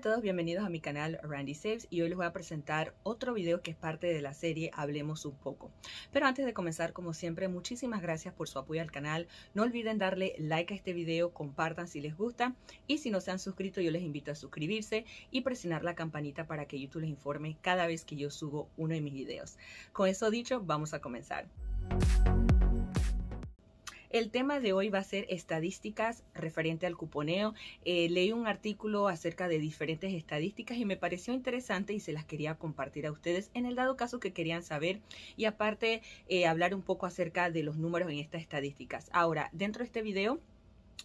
todos, bienvenidos a mi canal Randy Saves y hoy les voy a presentar otro video que es parte de la serie Hablemos un poco. Pero antes de comenzar, como siempre, muchísimas gracias por su apoyo al canal. No olviden darle like a este video, compartan si les gusta y si no se han suscrito yo les invito a suscribirse y presionar la campanita para que YouTube les informe cada vez que yo subo uno de mis videos. Con eso dicho, vamos a comenzar. El tema de hoy va a ser estadísticas referente al cuponeo. Eh, leí un artículo acerca de diferentes estadísticas y me pareció interesante y se las quería compartir a ustedes en el dado caso que querían saber y aparte eh, hablar un poco acerca de los números en estas estadísticas. Ahora, dentro de este video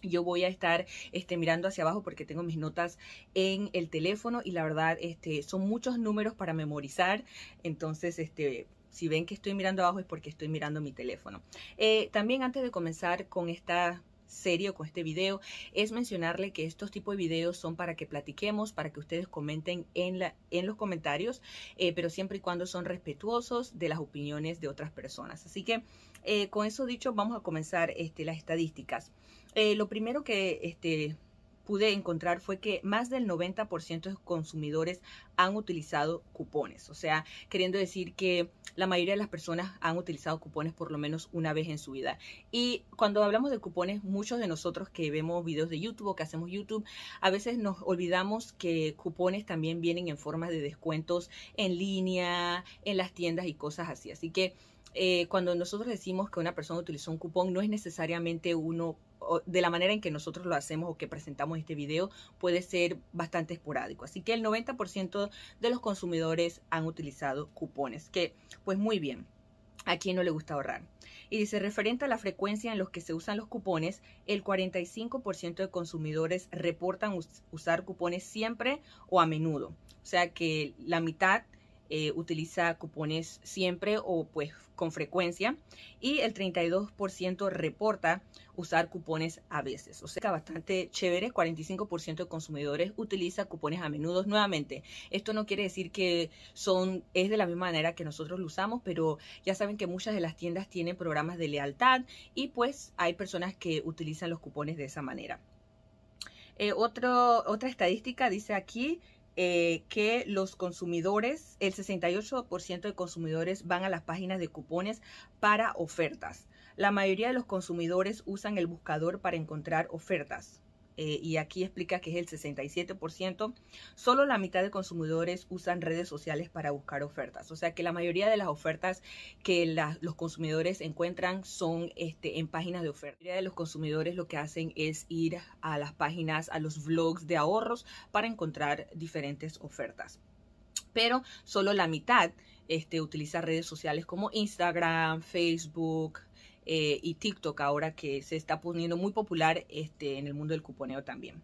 yo voy a estar este, mirando hacia abajo porque tengo mis notas en el teléfono y la verdad este, son muchos números para memorizar. Entonces, este, si ven que estoy mirando abajo es porque estoy mirando mi teléfono. Eh, también antes de comenzar con esta o con este video es mencionarle que estos tipos de videos son para que platiquemos, para que ustedes comenten en, los comentarios, eh, pero siempre y cuando son respetuosos de las opiniones de otras personas. Así que eh, con eso dicho, vamos a comenzar este, las estadísticas. lo primero que este, pude encontrar fue que más del 90% de consumidores han utilizado cupones, o sea, queriendo decir que la mayoría de las personas han utilizado cupones por lo menos una vez en su vida. Y cuando hablamos de cupones, muchos de nosotros que vemos videos de YouTube o que hacemos YouTube, a veces nos olvidamos que cupones también vienen en forma de descuentos en línea, en las tiendas y cosas así. Así que eh, cuando nosotros decimos que una persona utilizó un cupón, no es necesariamente uno de la manera en que nosotros lo hacemos o que presentamos este video puede ser bastante esporádico. Así que el 90% de los consumidores han utilizado cupones, que pues muy bien, a quien no le gusta ahorrar. Y dice, referente a la frecuencia en los que se usan los cupones, el 45% de consumidores reportan usar cupones siempre o a menudo. O sea que la mitad eh, utiliza cupones siempre o pues con frecuencia y el 32% reporta usar cupones a veces. O sea, bastante chévere, 45% de consumidores utiliza cupones a menudo nuevamente. Esto no quiere decir que son es de la misma manera que nosotros lo usamos, pero ya saben que muchas de las tiendas tienen programas de lealtad y pues hay personas que utilizan los cupones de esa manera. Eh, otra estadística dice aquí eh, que los consumidores, el 68% de consumidores van a las páginas de cupones para ofertas. La mayoría de los consumidores usan el buscador para encontrar ofertas. Eh, y aquí explica que es el 67%, solo la mitad de consumidores usan redes sociales para buscar ofertas. O sea que la mayoría de las ofertas que los consumidores encuentran son este, en páginas de oferta. La mayoría de los consumidores lo que hacen es ir a las páginas, a los blogs de ahorros para encontrar diferentes ofertas. Pero solo la mitad este, utiliza redes sociales como Instagram, Facebook, eh, y TikTok ahora que se está poniendo muy popular este, en el mundo del cuponeo también.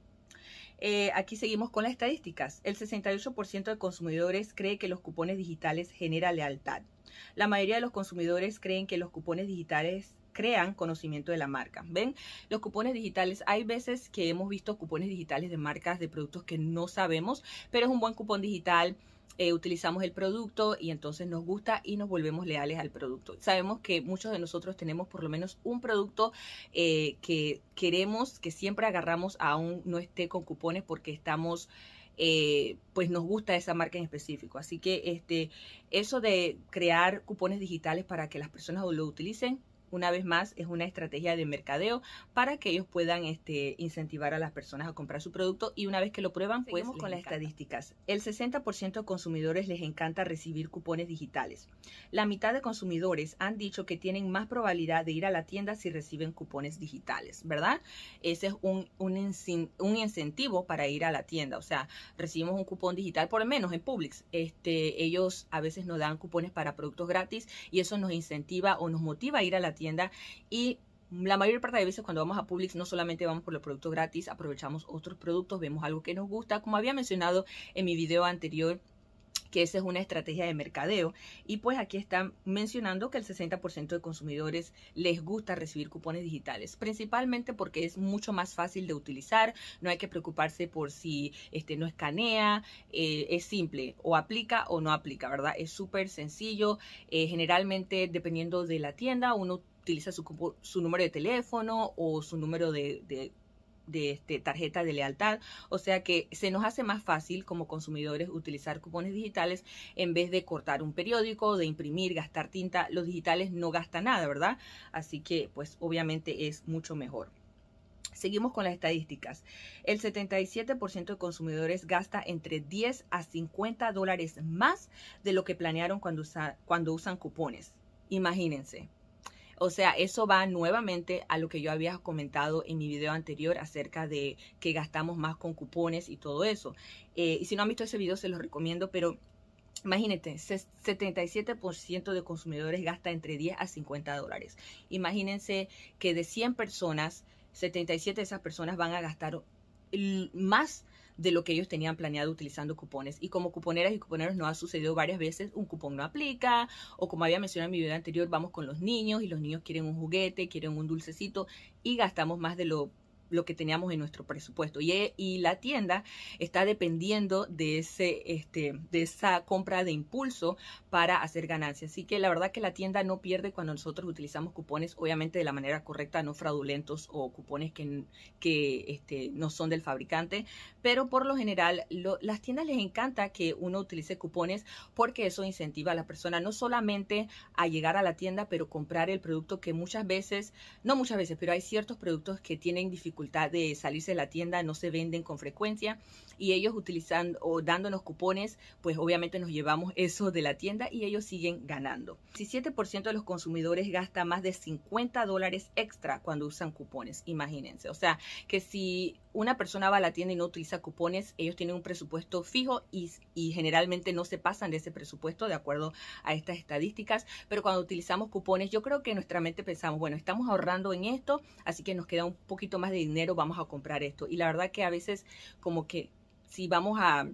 Eh, aquí seguimos con las estadísticas. El 68% de consumidores cree que los cupones digitales generan lealtad. La mayoría de los consumidores creen que los cupones digitales crean conocimiento de la marca. ¿Ven? Los cupones digitales, hay veces que hemos visto cupones digitales de marcas de productos que no sabemos, pero es un buen cupón digital, eh, utilizamos el producto y entonces nos gusta y nos volvemos leales al producto. Sabemos que muchos de nosotros tenemos por lo menos un producto eh, que queremos, que siempre agarramos aún no esté con cupones porque estamos... Eh, pues nos gusta esa marca en específico. Así que este, eso de crear cupones digitales para que las personas lo utilicen una vez más, es una estrategia de mercadeo para que ellos puedan este, incentivar a las personas a comprar su producto y una vez que lo prueban, pues Seguimos con las estadísticas. El 60% de consumidores les encanta recibir cupones digitales. La mitad de consumidores han dicho que tienen más probabilidad de ir a la tienda si reciben cupones digitales, ¿verdad? Ese es un, incentivo para ir a la tienda. O sea, recibimos un cupón digital, por lo menos en Publix. Este, ellos a veces nos dan cupones para productos gratis y eso nos incentiva o nos motiva a ir a la tienda y la mayor parte de veces cuando vamos a Publix no solamente vamos por los productos gratis, aprovechamos otros productos, vemos algo que nos gusta, como había mencionado en mi video anterior que esa es una estrategia de mercadeo. Y pues aquí están mencionando que el 60% de consumidores les gusta recibir cupones digitales, principalmente porque es mucho más fácil de utilizar, no hay que preocuparse por si este, no escanea, eh, es simple, o aplica o no aplica, ¿verdad? Es súper sencillo, eh, generalmente dependiendo de la tienda, uno utiliza su, número de teléfono o su número de, este, tarjeta de lealtad. O sea que se nos hace más fácil como consumidores utilizar cupones digitales en vez de cortar un periódico, de imprimir, gastar tinta. Los digitales no gastan nada, ¿verdad? Así que pues obviamente es mucho mejor. Seguimos con las estadísticas. El 77% de consumidores gasta entre 10 a 50 dólares más de lo que planearon cuando usan cupones. Imagínense. O sea, eso va nuevamente a lo que yo había comentado en mi video anterior acerca de que gastamos más con cupones y todo eso. Eh, y si no han visto ese video, se los recomiendo, pero Imagínate, 77% de consumidores gasta entre 10 a 50 dólares. Imagínense que de 100 personas, 77 de esas personas van a gastar más de lo que ellos tenían planeado utilizando cupones. Y como cuponeras y cuponeros nos ha sucedido varias veces, un cupón no aplica, o como había mencionado en mi video anterior, vamos con los niños y los niños quieren un juguete, quieren un dulcecito y gastamos más de lo lo que teníamos en nuestro presupuesto. Y, eh, la tienda está dependiendo de, ese, este, de esa compra de impulso para hacer ganancias. Así que la verdad que la tienda no pierde cuando nosotros utilizamos cupones, obviamente de la manera correcta, no fraudulentos o cupones que, que este, no son del fabricante. Pero por lo general, las tiendas les encanta que uno utilice cupones porque eso incentiva a la persona no solamente a llegar a la tienda, pero comprar el producto que muchas veces, no muchas veces, pero hay ciertos productos que tienen dificultades de salirse de la tienda, no se venden con frecuencia y ellos utilizando o dándonos cupones, pues obviamente nos llevamos eso de la tienda y ellos siguen ganando. 17% de los consumidores gasta más de 50 dólares extra cuando usan cupones, imagínense. O sea, que si una persona va a la tienda y no utiliza cupones, ellos tienen un presupuesto fijo y, y, generalmente no se pasan de ese presupuesto de acuerdo a estas estadísticas. Pero cuando utilizamos cupones, yo creo que nuestra mente pensamos, bueno, estamos ahorrando en esto, así que nos queda un poquito más de vamos a comprar esto. Y la verdad que a veces como que si vamos a,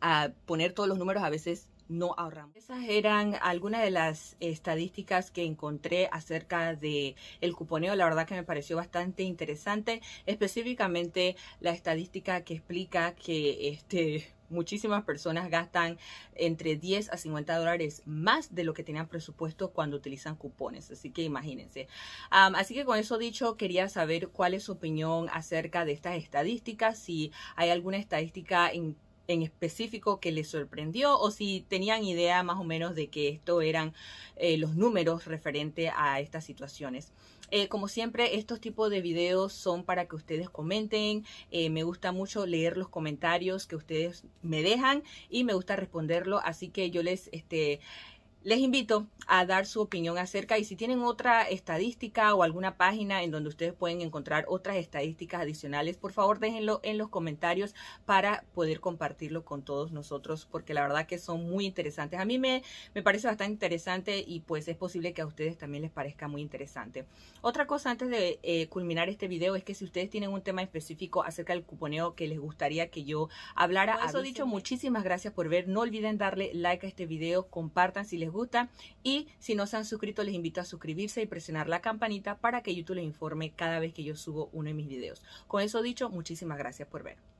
a poner todos los números, a veces no ahorramos. Esas eran algunas de las estadísticas que encontré acerca de el cuponeo. La verdad que me pareció bastante interesante, específicamente la estadística que explica que este Muchísimas personas gastan entre 10 a 50 dólares más de lo que tenían presupuesto cuando utilizan cupones. Así que imagínense. así que con eso dicho, quería saber cuál es su opinión acerca de estas estadísticas, si hay alguna estadística en específico que les sorprendió o si tenían idea más o menos de que esto eran eh, los números referentes a estas situaciones. Eh, como siempre, estos tipos de videos son para que ustedes comenten. Eh, me gusta mucho leer los comentarios que ustedes me dejan y me gusta responderlo. Así que yo les este, les invito a dar su opinión acerca y si tienen otra estadística o alguna página en donde ustedes pueden encontrar otras estadísticas adicionales, por favor déjenlo en los comentarios para poder compartirlo con todos nosotros porque la verdad que son muy interesantes. A mí me, me parece bastante interesante y pues es posible que a ustedes también les parezca muy interesante. Otra cosa antes de eh, culminar este video es que si ustedes tienen un tema específico acerca del cuponeo que les gustaría que yo hablara. eso dicho, muchísimas gracias por ver. No olviden darle like a este video, compartan si les gusta y si no se han suscrito les invito a suscribirse y presionar la campanita para que YouTube les informe cada vez que yo subo uno de mis videos. Con eso dicho, muchísimas gracias por ver.